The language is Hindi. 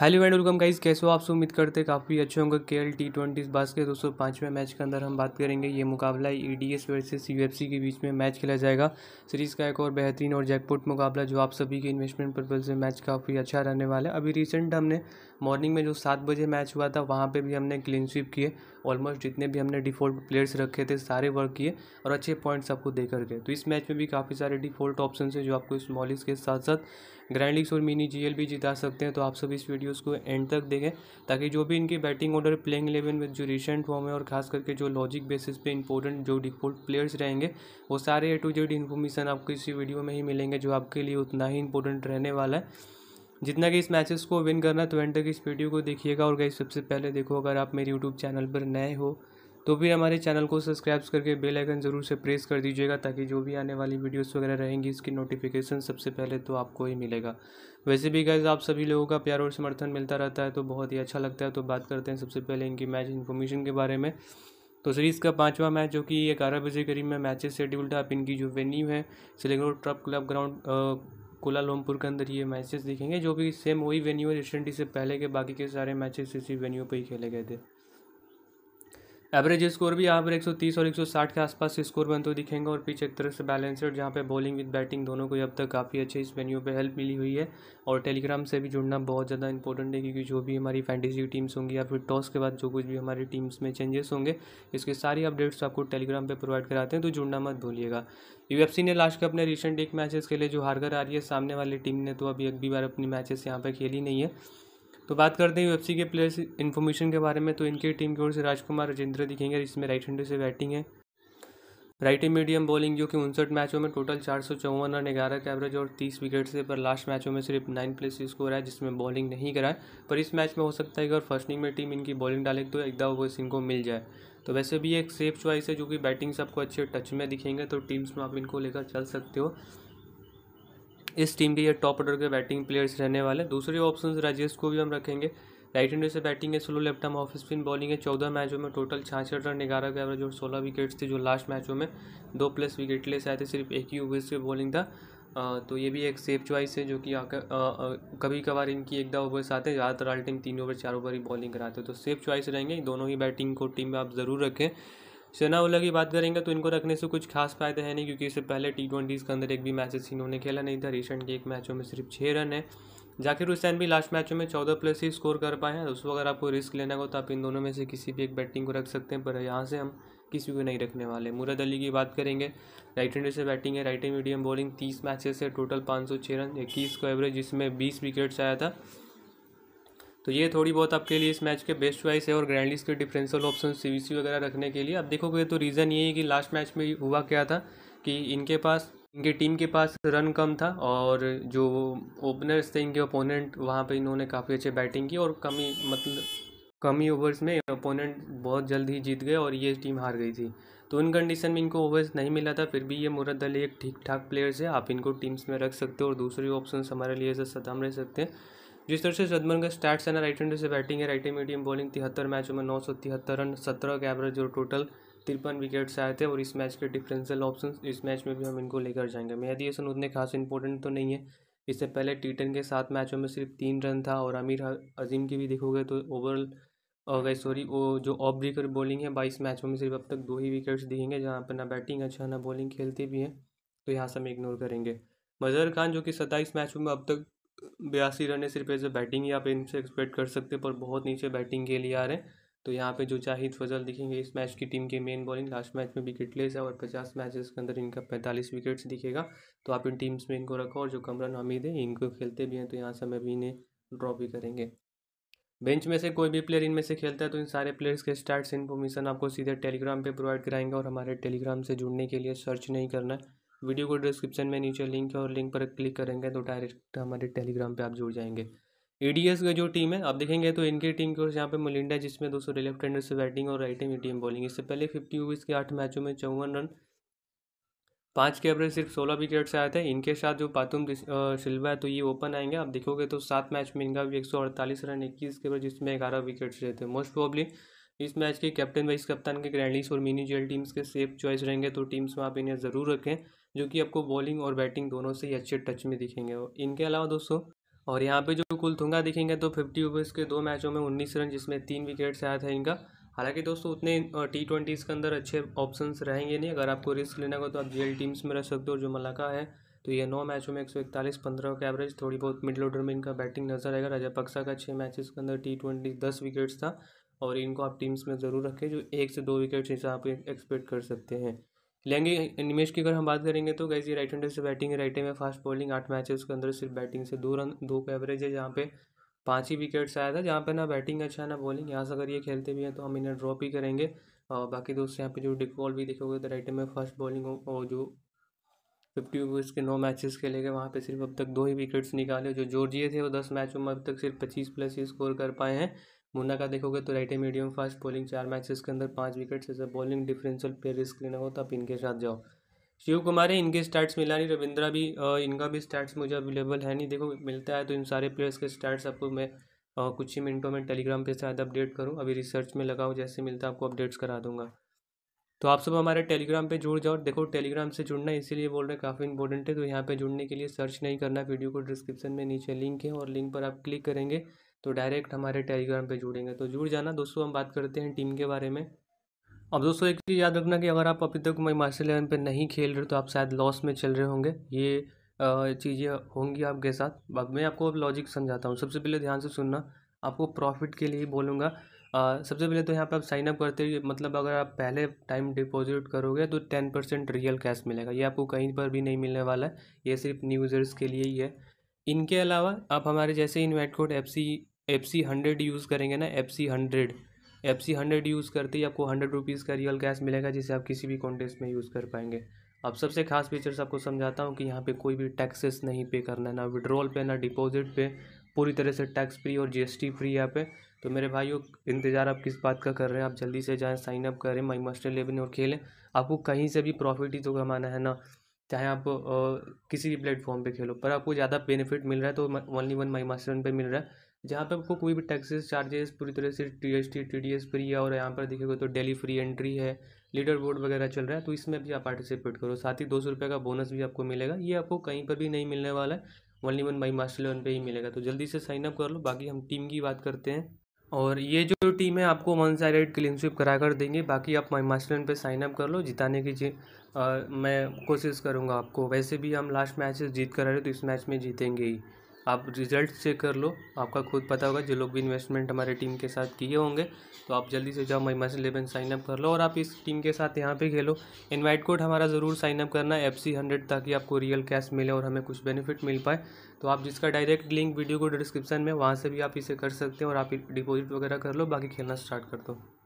हेलो एंड वेलकम गाइस कैसे हो आप उम्मीद करते हैं काफ़ी अच्छे होंगे के एल टी ट्वेंटी बास के दो सौ पाँचवें मैच के अंदर हम बात करेंगे ये मुकाबला E D S versus U F C के बीच में मैच खेला जाएगा सीरीज़ का एक और बेहतरीन और जैकपुट मुकाबला जो आप सभी के इन्वेस्टमेंट पर्पज से मैच काफ़ी अच्छा रहने वाला है अभी रिसेंट हमने मॉर्निंग में जो सात बजे मैच हुआ था वहाँ पर भी हमने क्लीन स्वीप किए ऑलमोस्ट जितने भी हमने डिफ़ॉल्ट प्लेयर्स रखे थे सारे वर्क किए और अच्छे पॉइंट्स आपको देकर गए तो इस मैच में भी काफ़ी सारे डिफ़ॉल्ट ऑप्शन है जो आपको स्मॉलिस के साथ साथ ग्रैंड लीग्स और मिनी जीएल भी जिता सकते हैं तो आप सब इस वीडियोस को एंड तक देखें ताकि जो भी इनकी बैटिंग ऑर्डर प्लेइंग इलेवन में जो रिसेंट फॉर्म है और खास करके जो लॉजिक बेसिस पे इंपॉर्टेंट जो डिफॉल्ट प्लेयर्स रहेंगे वो सारे ए टू जेड इन्फॉर्मेशन आपको इसी वीडियो में ही मिलेंगे जो आपके लिए उतना ही इंपॉर्टेंट रहने वाला है जितना कि इस मैचेस को विन करना है तो एंड तक इस वीडियो को देखिएगा और गई सबसे पहले देखो अगर आप मेरे यूट्यूब चैनल पर नए हो तो भी हमारे चैनल को सब्सक्राइब करके बेल आइकन ज़रूर से प्रेस कर दीजिएगा ताकि जो भी आने वाली वीडियोस वगैरह रहेंगी इसकी नोटिफिकेशन सबसे पहले तो आपको ही मिलेगा वैसे भी गैज़ आप सभी लोगों का प्यार और समर्थन मिलता रहता है तो बहुत ही अच्छा लगता है तो बात करते हैं सबसे पहले इनकी मैच इन्फॉर्मेशन के बारे में तो सीरीज़ का पाँचवा मैच जो कि ग्यारह बजे करीब में मैचेज शेड्यूल्ड है आप इनकी जो वेन्यू है Selangor turf club ground Kuala Lumpur के अंदर ये मैचेस दिखेंगे जो भी सेम वही वेन्यू है रिसेंटली से पहले के बाकी के सारे मैचेस इसी वेन्यू पर ही खेले गए थे एवरेज स्कोर भी यहाँ पर 130 और 160 के आसपास स्कोर बनते हुए दिखेंगे और पीछे एक तरह से बैलेंसड जहाँ पे बॉलिंग विद बैटिंग दोनों को अब तक काफ़ी अच्छे इस वेन्यू पे हेल्प मिली हुई है और टेलीग्राम से भी जुड़ना बहुत ज़्यादा इंपॉर्टेंट है क्योंकि जो भी हमारी फैंटेसी टीम्स होंगी या फिर टॉस के बाद जो कुछ भी हमारी टीम्स में चेंजेस होंगे इसके सारी अपडेट्स आपको टेलीग्राम पर प्रोवाइड कराते हैं तो जुड़ना मत भूलिएगा यू ने लास्ट के अपने रिसेंट एक मैचेस खेले जो हार कर आ रही है सामने वाली टीम ने तो अभी एक भी बार अपनी मैचेस यहाँ पर खेली नहीं है तो बात करते हैं यूएफसी के प्लेयर्स इन्फॉर्मेशन के बारे में तो इनके टीम की ओर से राजकुमार राजेंद्र दिखेंगे जिसमें राइट हैंडर से बैटिंग है राइट एंड मीडियम बॉलिंग जो कि उनसठ मैचों में टोटल चार सौ चौवन रन ग्यारह का एवरेज और तीस विकेट से पर लास्ट मैचों में सिर्फ नाइन प्लेस स्कोर है जिसमें बॉलिंग नहीं कराए पर इस मैच में हो सकता है कि अगर फर्स्ट इनिंग में टीम इनकी बॉलिंग डाले तो एक दाव बॉस इनको मिल जाए तो वैसे भी एक सेफ चॉइस है जो कि बैटिंग से आपको अच्छे टच में दिखेंगे तो टीम्स में आप इनको लेकर चल सकते हो इस टीम के ये टॉप ऑर्डर के बैटिंग प्लेयर्स रहने वाले हैं दूसरे ऑप्शन राजेश को भी हम रखेंगे राइट हैंडर से बैटिंग है slow left arm off spin bowling है चौदह मैचों में टोटल छाछठ रन ग्यारह का एवरेज और सोलह विकेट्स थे जो लास्ट मैचों में दो प्लस विकेट लेस आए थे सिर्फ एक ही ओवर से बॉलिंग था आ, तो ये भी एक सेफ चॉइस है जो कि आकर कभी कभार इनकी एक दा ओवर्स आते हैं ज़्यादातर आल टीम तीन ओवर चार ओवर ही बॉलिंग कराते हैं तो सेफ चॉइस रहेंगे दोनों ही बैटिंग को टीम में आप ज़रूर रखें सेना उल्ला की बात करेंगे तो इनको रखने से कुछ खास फायदा है नहीं क्योंकि इससे पहले टी ट्वेंटीज़ के अंदर एक भी मैचेस इन्होंने खेला नहीं था रिसेंट के एक मैचों में सिर्फ छः रन है जाकिर हुसैन भी लास्ट मैचों में चौदह प्लस ही स्कोर कर पाए हैं दोस्तों अगर आपको रिस्क लेना हो तो आप इन दोनों में से किसी भी एक बैटिंग को रख सकते हैं पर यहाँ से हम किसी को नहीं रखने वाले मुराद अली की बात करेंगे राइट हैंडर से बैटिंग है राइट हैंड मीडियम बॉलिंग तीस मैचेस से टोटल पाँच सौ छः रन इक्कीस का एवरेज जिसमें बीस विकेट्स आया था तो ये थोड़ी बहुत आपके लिए इस मैच के बेस्ट चॉइस है और ग्रैंड के डिफरेंशियल ऑप्शन सीवीसी वगैरह रखने के लिए अब देखोगे तो रीज़न ये है कि लास्ट मैच में हुआ क्या था कि इनके पास इनके टीम के पास रन कम था और जो ओपनर्स थे इनके ओपोनेंट वहाँ पे इन्होंने काफ़ी अच्छे बैटिंग की और कमी मतलब कमी ओवर्स में ओपोनेंट बहुत जल्द ही जीत गए और ये टीम हार गई थी तो उन कंडीशन में इनको ओवर्स नहीं मिला था फिर भी ये मुरद अली एक ठीक ठाक प्लेयर्स है आप इनको टीम्स में रख सकते हो और दूसरे ऑप्शन हमारे लिए सदम रह सकते हैं जिस तरह से सदमन का स्टार्ट है ना राइट हैंड से बैटिंग है राइट हैंड मीडियम बॉलिंग तिहत्तर मैचों में नौ सौ तिहत्तर रन सत्रह के एवरेज और टोटल तिरपन विकेट्स आए थे और इस मैच के डिफरेंशियल ऑप्शन इस मैच में भी हम इनको लेकर जाएंगे मेहदी हसन उतने खास इंपॉर्टेंट तो नहीं है इससे पहले टी टेन के सात मैचों में सिर्फ तीन रन था और आमिर अजीम की भी देखोगे तो ओवरऑल गए सॉरी वो जो ऑफ ब्रेकर बॉलिंग है बाईस मैचों में सिर्फ अब तक दो ही विकेट्स दिखेंगे जहाँ पर ना बैटिंग अच्छा ना बॉलिंग खेलते भी हैं तो यहाँ से हम इग्नोर करेंगे मजहर खान जो कि सत्ताईस मैचों में अब तक बयासी रन है सिर्फ ऐसे बैटिंग बैटिंग आप इनसे एक्सपेक्ट कर सकते हैं पर बहुत नीचे बैटिंग के लिए आ रहे हैं तो यहाँ पे जो जाहिद फजल दिखेंगे इस मैच की टीम के मेन बॉलिंग लास्ट मैच में विकेट लेस है और पचास मैचेस के अंदर इनका पैंतालीस विकेट्स दिखेगा तो आप इन टीम्स में इनको रखो और जो कमरन हमीद है इनको खेलते भी हैं तो यहाँ से हम अभी इन्हें ड्रॉ भी करेंगे बेंच में से कोई भी प्लेयर इनमें से खेलता है तो इन सारे प्लेयर्स के स्टार्ट इन्फॉर्मेशन आपको सीधे टेलीग्राम पर प्रोवाइड कराएंगे और हमारे टेलीग्राम से जुड़ने के लिए सर्च नहीं करना है वीडियो को डिस्क्रिप्शन में नीचे लिंक है और लिंक पर क्लिक करेंगे तो डायरेक्ट हमारे टेलीग्राम पे आप जुड़ जाएंगे एस का जो टीम है आप देखेंगे तो इनके टीम के यहाँ पे मलिंडा जिसमें दो सौ लेफ्ट हैंडर से बैटिंग और राइट हैंड टीम बॉलिंग इससे पहले फिफ्टी ओवर्स के आठ मैचों में चौवन रन पाँच के अवरेज सिर्फ सोलह विकेट से आए थे इनके साथ जो पातुम सिल्वा है तो ये ओपन आएंगे आप देखोगे तो सात मैच में इनका भी एक सौ अड़तालीस रन इक्कीस के एवरेज जिसमें ग्यारह विकेट रहे थे मोस्ट प्रॉब्ली इस मैच के कैप्टन वाइस कप्तान के ग्रैंडलिस और मिनी जेल टीम्स के सेफ चॉइस रहेंगे तो टीम्स में आप इन्हें ज़रूर रखें जो कि आपको बॉलिंग और बैटिंग दोनों से ही अच्छे टच में दिखेंगे इनके अलावा दोस्तों और यहाँ पे जो कुलथुंगा दिखेंगे तो फिफ्टी ओवर्स के दो मैचों में उन्नीस रन जिसमें तीन विकेट से आया था इनका हालांकि दोस्तों उतने टी ट्वेंटीज़ के अंदर अच्छे ऑप्शन रहेंगे नहीं अगर आपको रिस्क लेना हो तो आप जेल टीम्स में रह सकते हो जो मलाका है तो ये नौ मैचों में एक सौ इकतालीस पंद्रह का एवरेज थोड़ी बहुत मिडल ऑर्डर में इनका बैटिंग नजर आएगा राजापक्सा का छः मैचेस के अंदर टी ट्वेंटी दस विकेट्स था और इनको आप टीम्स में ज़रूर रखें जो एक से दो विकेट्स हिसाब आप एक्सपेक्ट कर सकते हैं लेंगे निमेश की अगर हम बात करेंगे तो गैस ये राइट हैंडर से बैटिंग है राइट में फास्ट बॉलिंग आठ मैच के अंदर सिर्फ बैटिंग से दो रन दो का एवरेज है जहाँ पे पाँच ही विकेट्स आया था जहाँ पे ना बैटिंग अच्छा है ना बॉलिंग यहाँ से अगर ये खेलते भी हैं तो हम इन्हें ड्रॉप ही करेंगे और बाकी दोस्त यहाँ पे जो डिकॉल भी देखोगे तो राइट में फर्स्ट बॉलिंग और जो फिफ्टी ओवर्स के नौ मैचेस खेले गए वहाँ पे सिर्फ अब तक दो ही विकेट्स निकाले जो जॉर्जिए थे वो दस मैचों में अब तक सिर्फ पच्चीस प्लस ही स्कोर कर पाए हैं मुन्ना का देखोगे तो राइट है मीडियम फास्ट बॉलिंग चार मैचेस के अंदर पाँच विकेट एज बॉलिंग डिफरेंशियल पे रिस्क लेना हो तो आप इनके साथ जाओ शिव कुमार है इनके स्टार्ट्स मिला नहीं रविंद्रा भी इनका भी स्टार्ट्स मुझे अवेलेबल है नहीं देखो मिलता है तो इन सारे प्लेयर्स के स्टार्ट्स आपको मैं कुछ ही मिनटों में टेलीग्राम पर शायद अपडेट करूँ अभी रिसर्च में लगाऊँ जैसे मिलता है आपको अपडेट्स करा दूंगा तो आप सब हमारे टेलीग्राम पे जुड़ जाओ देखो टेलीग्राम से जुड़ना इसीलिए बोल रहे हैं काफ़ी इंपॉर्टेंट है तो यहाँ पे जुड़ने के लिए सर्च नहीं करना वीडियो को डिस्क्रिप्शन में नीचे लिंक है और लिंक पर आप क्लिक करेंगे तो डायरेक्ट हमारे टेलीग्राम पे जुड़ेंगे तो जुड़ जाना दोस्तों हम बात करते हैं टीम के बारे में अब दोस्तों एक चीज़ याद रखना कि अगर आप अभी तक मई मार्शल इलेवन पर नहीं खेल रहे तो आप शायद लॉस में चल रहे होंगे ये चीज़ें होंगी आपके साथ अब मैं आपको अब लॉजिक समझाता हूँ सबसे पहले ध्यान से सुनना आपको प्रॉफिट के लिए ही बोलूँगा सबसे पहले तो यहाँ पे आप साइन अप करते हैं मतलब अगर आप पहले टाइम डिपॉजिट करोगे तो टेन परसेंट रियल कैश मिलेगा ये आपको कहीं पर भी नहीं मिलने वाला है ये सिर्फ न्यूज़र्स के लिए ही है इनके अलावा आप हमारे जैसे invite code F C F C hundred use करेंगे ना F C hundred F C hundred use करते ही आपको हंड्रेड रुपीज़ का रियल कैश मिलेगा जिसे आप किसी भी कॉन्टेस्ट में यूज़ कर पाएंगे अब सबसे खास फीचर्स आपको समझाता हूँ कि यहाँ पे कोई भी टैक्सेस नहीं पे करना है ना विड्रॉल पे ना डिपॉजिट पे पूरी तरह से टैक्स फ्री और जीएसटी फ्री यहाँ पे तो मेरे भाइयों इंतज़ार आप किस बात का कर रहे हैं आप जल्दी से जाएँ साइन अप करें माई मास्टर लेवन और खेलें आपको कहीं से भी प्रॉफिट ही तो कमाना है ना चाहे आप आ, किसी भी प्लेटफॉर्म पे खेलो पर आपको ज़्यादा बेनिफिट मिल रहा है तो ओनली वन माई मास्टर पे मिल रहा है जहाँ पे आपको कोई भी टैक्सेस चार्जेस पूरी तरह से T S T T D S free है और यहाँ पर देखेगा तो डेली फ्री एंट्री है लीडर बोर्ड वगैरह चल रहा है तो इसमें भी आप पार्टिसिपेट करो साथ ही दो सौ रुपये का बोनस भी आपको मिलेगा ये आपको कहीं पर भी नहीं मिलने वाला है only one by master eleven पर ही मिलेगा तो जल्दी से साइनअप कर लो बाकी हम टीम की बात करते हैं और ये जो टीम है आपको वन साइड क्लीन स्वीप करा कर देंगे बाकी आप माई मास्टर पे पर साइनअप कर लो जिताने की जी मैं कोशिश करूँगा आपको वैसे भी हम लास्ट मैचेस जीत कर आ रहे तो इस मैच में जीतेंगे ही आप रिजल्ट चेक कर लो आपका खुद पता होगा जो लोग भी इन्वेस्टमेंट हमारे टीम के साथ किए होंगे तो आप जल्दी से जाओ महिमा से इलेवन साइनअप कर लो और आप इस टीम के साथ यहाँ पे खेलो इनवाइट कोड हमारा ज़रूर साइनअप करना एफ सी हंड्रेड ताकि आपको रियल कैश मिले और हमें कुछ बेनिफिट मिल पाए तो आप जिसका डायरेक्ट लिंक वीडियो को डिस्क्रिप्शन में वहाँ से भी आप इसे कर सकते हैं और आप डिपोजिट वगैरह कर लो बाकी खेलना स्टार्ट कर दो